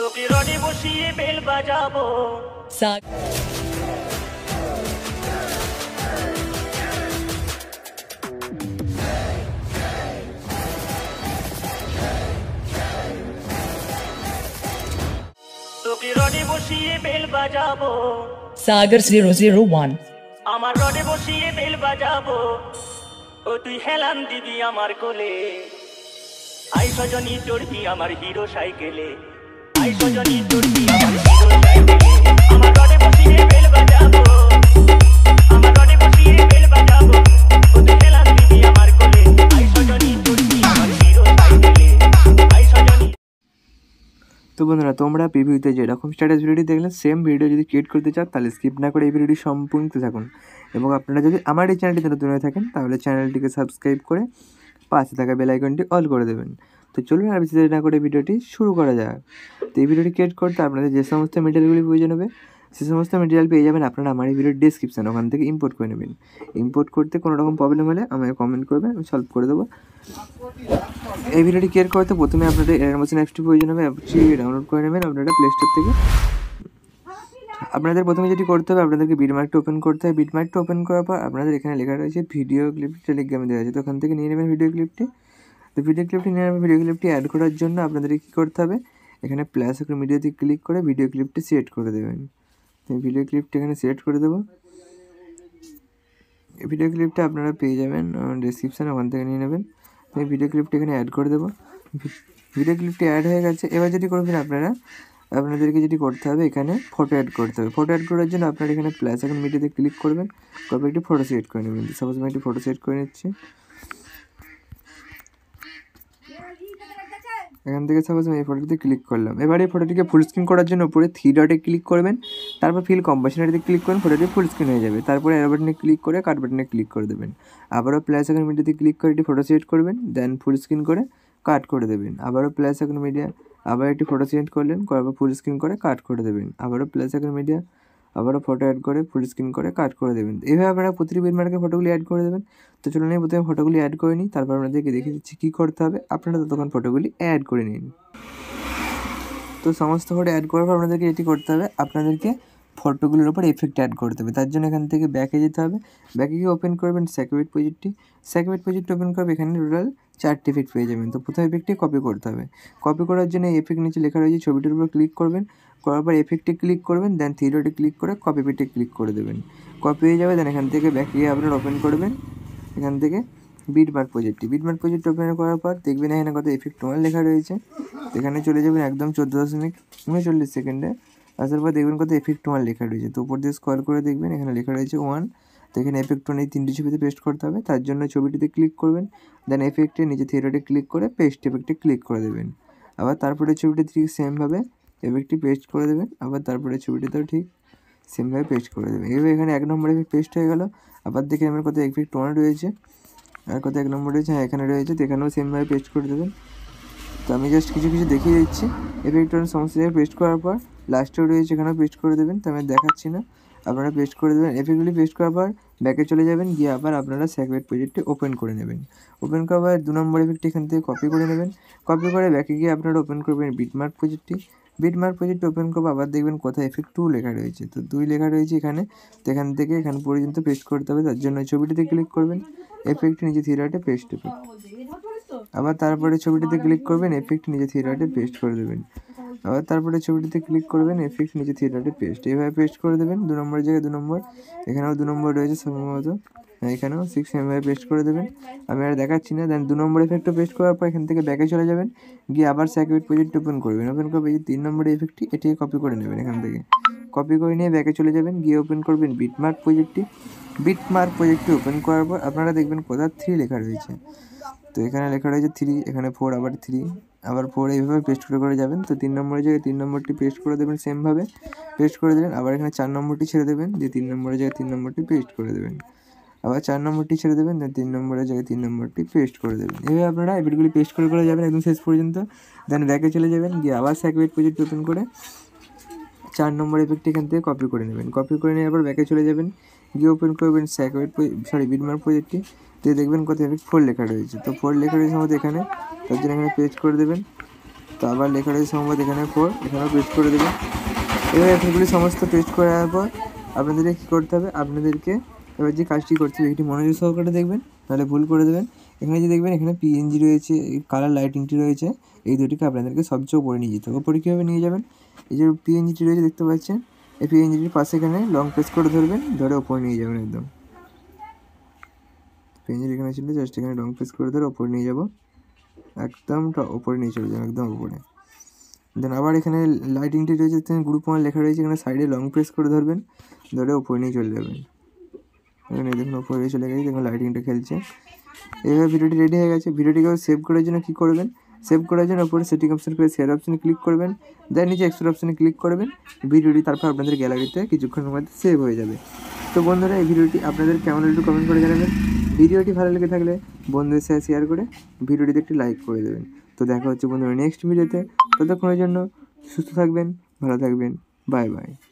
তোকে রডে বসিয়ে বেল বাজাবো তোকে রডে বসিয়ে বেল বাজাবো সাগর জিরো জিরো ওয়ান আমার রডে বসিয়ে বেল বাজাবো ও তুই হেলান দিবি আমার কোলে আই সজনী চড়বি আমার হিরো সাইকেলে তো বন্ধুরা তোমরা প্রিভিউতে যেরকম স্ট্যাটাস ভিডিওটি দেখলে সেম ভিডিও যদি ক্রিয়েট করতে চাও তাহলে স্কিপ না করে এই ভিডিওটি সম্পূর্ণ থাকুন এবং আপনারা যদি আমার এই চ্যানেলটি নতুন হয়ে থাকেন তাহলে চ্যানেলটিকে সাবস্ক্রাইব করে পাশে থাকা বেলাইকনটি অল করে দেবেন তো চলুন আর বেশি না করে ভিডিওটি শুরু করা যাক তো এই ভিডিওটি ক্রিয়েট করতে আপনাদের যে সমস্ত মেটেরিয়ালগুলি প্রয়োজন হবে সে সমস্ত মেটেরিয়াল পেয়ে যাবেন আপনারা আমার এই ভিডিওর ডিসক্রিপশান ওখান থেকে ইম্পোর্ট করে নেবেন ইম্পোর্ট করতে কোনো রকম প্রবলেম হলে আমাকে কমেন্ট করবেন আমি সলভ করে দেবো এই ভিডিওটি ক্রিয়েট করতে প্রথমে আপনাদের এরমোশন অ্যাপসটি প্রয়োজন হবে অ্যাপটি ডাউনলোড করে নেবেন আপনারা প্লে স্টোর থেকে আপনাদের প্রথমে যেটি করতে হবে আপনাদেরকে বিটমার্কটা ওপেন করতে হবে বিটমার্কটা ওপেন করার পর আপনাদের এখানে লেখা রয়েছে ভিডিও ক্লিপ টেলিগ্রামে দেওয়া আছে তো ওখান থেকে নিয়ে নেবেন ভিডিও ক্লিপটি তো ভিডিও ক্লিপটি নেওয়ার ভিডিও ক্লিপটি অ্যাড করার জন্য আপনাদের কী করতে হবে এখানে প্লাস এখন মিডিয়াতে ক্লিক করে ভিডিও ক্লিপটি সিলেক্ট করে দেবেন তো ভিডিও ক্লিপটি এখানে সিলেক্ট করে দেবো এই ভিডিও ক্লিপটা আপনারা পেয়ে যাবেন ডিসক্রিপশানে ওখান থেকে নিয়ে নেবেন এই ভিডিও ক্লিপটি এখানে অ্যাড করে দেবো ভিডিও ক্লিপটি অ্যাড হয়ে গেছে এবার যেটি করবেন আপনারা আপনাদেরকে যেটি করতে হবে এখানে ফটো অ্যাড করতে হবে ফটো অ্যাড করার জন্য আপনারা এখানে প্লাস এখন মিডিয়াতে ক্লিক করবেন কবে একটি ফটো সিলেক্ট করে নেবেন সাপোজ আমি একটি ফটো সিলেক্ট করে নিচ্ছি এখান থেকে সাপোজ আমি এই ফটোটিতে ক্লিক করলাম এবার এই ফটোটিকে ফুল স্ক্রিন করার জন্য উপরে থ্রি ডটে ক্লিক করবেন তারপর ফিল কম্পাসনারিতে ক্লিক করেন ফটোটি ফুল স্ক্রিন হয়ে যাবে তারপরে এরো বাটনে ক্লিক করে কাট বাটনে ক্লিক করে দেবেন আবারও প্লাস এখন মিডিয়াতে ক্লিক করে এটি ফটো সিলেক্ট করবেন দেন ফুল স্ক্রিন করে কাট করে দেবেন আবারও প্লাস এখন মিডিয়া আবার একটি ফটো সিলেক্ট করলেন করার পর ফুল স্ক্রিন করে কাট করে দেবেন আবারও প্লাস এখন মিডিয়া আবারও ফটো অ্যাড করে ফুল স্ক্রিন করে কাট করে দেবেন এইভাবে আপনারা প্রতিটি বিটমার্কে ফটোগুলি অ্যাড করে দেবেন তো চলুন নিয়ে প্রথমে ফটোগুলি অ্যাড করে নিই তারপর আপনাদেরকে দেখে দিচ্ছি কী করতে হবে আপনারা ততক্ষণ ফটোগুলি অ্যাড করে নিন তো সমস্ত ফটো অ্যাড করার পর আপনাদেরকে এটি করতে হবে আপনাদেরকে ফটোগুলোর ওপর এফেক্ট অ্যাড করতে হবে তার জন্য এখান থেকে ব্যাকে যেতে হবে ব্যাকে গিয়ে ওপেন করবেন স্যাকুয়েট প্রজেক্টটি স্যাকুয়েট প্রজেক্ট ওপেন করবে এখানে টোটাল চারটি এফেক্ট পেয়ে যাবেন তো প্রথম এফেক্টটি কপি করতে হবে কপি করার জন্য এফেক্ট নিচে লেখা রয়েছে ছবিটির উপর ক্লিক করবেন করার পর এফেক্টে ক্লিক করবেন দেন থ্রি ডটে ক্লিক করে কপি পেটে ক্লিক করে দেবেন কপি হয়ে যাবে দেন এখান থেকে ব্যাকটেরিয়া আপনার ওপেন করবেন এখান থেকে মার্ক প্রজেক্টটি বিট মার্ক প্রজেক্ট ওপেন করার পর দেখবেন এখানে কত এফেক্ট ওয়ান লেখা রয়েছে এখানে চলে যাবেন একদম চোদ্দো দশমিক উনচল্লিশ সেকেন্ডে আসার পর দেখবেন কত এফেক্ট ওয়ান লেখা রয়েছে তো উপর দিয়ে স্কল করে দেখবেন এখানে লেখা রয়েছে ওয়ান তো এখানে এফেক্ট ওয়ান এই তিনটি ছবিতে পেস্ট করতে হবে তার জন্য ছবিটিতে ক্লিক করবেন দেন এফেক্টে নিচে থিয়েটারে ক্লিক করে পেস্ট এফেক্টে ক্লিক করে দেবেন আবার তারপরে ছবিটি ঠিক সেমভাবে এফেক্টটি পেস্ট করে দেবেন আবার তারপরে ছবিটিতেও ঠিক সেমভাবে পেস্ট করে দেবেন এইভাবে এখানে এক নম্বরে পেস্ট হয়ে গেল আবার দেখে আমার কত এফেক্ট ওয়ান রয়েছে আর কত এক নম্বর রয়েছে হ্যাঁ এখানে রয়েছে তো এখানেও সেমভাবে পেস্ট করে দেবেন তো আমি জাস্ট কিছু কিছু দেখিয়ে দিচ্ছি এবার একটু সমস্ত জায়গায় পেস্ট করার পর লাস্টেও রয়েছে এখানেও পেস্ট করে দেবেন তো আমি দেখাচ্ছি না আপনারা পেস্ট করে দেবেন এফেক্টগুলি পেস্ট করার পর ব্যাকে চলে যাবেন গিয়ে আবার আপনারা স্যাকরেট প্রজেক্টটি ওপেন করে নেবেন ওপেন করার পর দু নম্বর এফেক্টটি এখান থেকে কপি করে নেবেন কপি করে ব্যাকে গিয়ে আপনারা ওপেন করবেন বিটমার্ক প্রজেক্টটি বিটমার্ক প্রজেক্ট ওপেন করবো আবার দেখবেন কোথায় এফেক্ট টু লেখা রয়েছে তো দুই লেখা রয়েছে এখানে তো এখান থেকে এখান পর্যন্ত পেস্ট করতে হবে তার জন্য ছবিটিতে ক্লিক করবেন এফেক্ট নিচে থিরাটে পেস্ট এফেক্ট আবার তারপরে ছবিটিতে ক্লিক করবেন এফেক্ট নিচে থিয়েটারে পেস্ট করে দেবেন আবার তারপরে ছবিটিতে ক্লিক করবেন এফেক্ট নিচে থিয়েটারে পেস্ট এভাবে পেস্ট করে দেবেন দু নম্বর জায়গায় দু নম্বর এখানেও দু নম্বর রয়েছে সম্ভবত হ্যাঁ, এখানেও সিক্স এমভাবে পেস্ট করে দেবেন আমি আর দেখাচ্ছি না দেন দু নম্বর এফেক্টও পেস্ট করার পর এখান থেকে ব্যাকে চলে যাবেন গিয়ে আবার সেকেন্ড প্রজেক্ট ওপেন করবেন ওপেন করবে এই তিন নম্বরের এফেক্টটি এটিকে কপি করে নেবেন এখান থেকে কপি করে নিয়ে ব্যাকে চলে যাবেন গিয়ে ওপেন করবেন বিটমার্ক প্রজেক্টটি বিটমার্ক প্রজেক্টটি ওপেন করার পর আপনারা দেখবেন কোথায় থ্রি লেখা রয়েছে তো এখানে লেখা রয়েছে থ্রি এখানে ফোর আবার থ্রি আবার ফোর এইভাবে পেস্ট করে করে যাবেন তো তিন নম্বরের জায়গায় তিন নম্বরটি পেস্ট করে দেবেন সেমভাবে পেস্ট করে দেবেন আবার এখানে চার নম্বরটি ছেড়ে দেবেন যে তিন নম্বরের জায়গায় তিন নম্বরটি পেস্ট করে দেবেন আবার চার নম্বরটি ছেড়ে দেবেন তিন নম্বরের জায়গায় তিন নম্বরটি পেস্ট করে দেবেন এভাবে আপনারা এবিটগুলি পেস্ট করে করে যাবেন একদম শেষ পর্যন্ত দেন ব্যাকে চলে যাবেন গিয়ে আবার স্যাকবেট প্রজেক্ট ওপেন করে চার নম্বর এফেক্ট এখান থেকে কপি করে নেবেন কপি করে নেওয়ার পর ব্যাকে চলে যাবেন গিয়ে ওপেন করবেন স্যাকবেট সরি বিটমার্ক প্রজেক্টটি দিয়ে দেখবেন কত এফেক্ট ফোর লেখা রয়েছে তো ফোর লেখা রয়েছে আমাদের এখানে তার জন্য এখানে পেস্ট করে দেবেন তো আবার লেখা রয়েছে সম্ভবত এখানে ফোর এখানেও পেস্ট করে দেবেন এবার এফেক্টগুলি সমস্ত পেস্ট করার পর আপনাদেরকে কী করতে হবে আপনাদেরকে এবার যে কাজটি করতে হবে এটি মনোযোগ সহকারে দেখবেন তাহলে ভুল করে দেবেন এখানে যে দেখবেন এখানে পিএনজি রয়েছে কালার লাইটিংটি রয়েছে এই দুটিকে আপনাদেরকে সবচেয়ে উপরে নিয়ে যেতে হবে ওপরে কীভাবে নিয়ে যাবেন এই যে পিএনজিটি রয়েছে দেখতে পাচ্ছেন এই পিএনজিটির পাশে এখানে লং প্রেস করে ধরবেন ধরে ওপরে নিয়ে যাবেন একদম পিএনজির এখানে ছিল জাস্ট এখানে লং প্রেস করে ধরে ওপরে নিয়ে যাবো একদম ওপরে নিয়ে চলে যাবো একদম ওপরে দেন আবার এখানে লাইটিংটি রয়েছে গ্রুপ ওয়ান লেখা রয়েছে এখানে সাইডে লং প্রেস করে ধরবেন ধরে ওপরে নিয়ে চলে যাবেন এখানে দেখুন ওপরে চলে গেছে দেখুন লাইটিংটা খেলছে এইভাবে ভিডিওটি রেডি হয়ে গেছে ভিডিওটিকে সেভ করার জন্য কী করবেন সেভ করার জন্য ওপরে সেটিং অপশন করে শেয়ার অপশানে ক্লিক করবেন দেন নিচে এক্সপোর অপশানে ক্লিক করবেন ভিডিওটি তারপর আপনাদের গ্যালারিতে কিছুক্ষণের মধ্যে সেভ হয়ে যাবে তো বন্ধুরা এই ভিডিওটি আপনাদের কেমন একটু কমেন্ট করে জানাবেন ভিডিওটি ভালো লেগে থাকলে বন্ধুদের সাথে শেয়ার করে ভিডিওটিতে একটি লাইক করে দেবেন তো দেখা হচ্ছে বন্ধুরা নেক্সট ভিডিওতে ততক্ষণের জন্য সুস্থ থাকবেন ভালো থাকবেন বাই বাই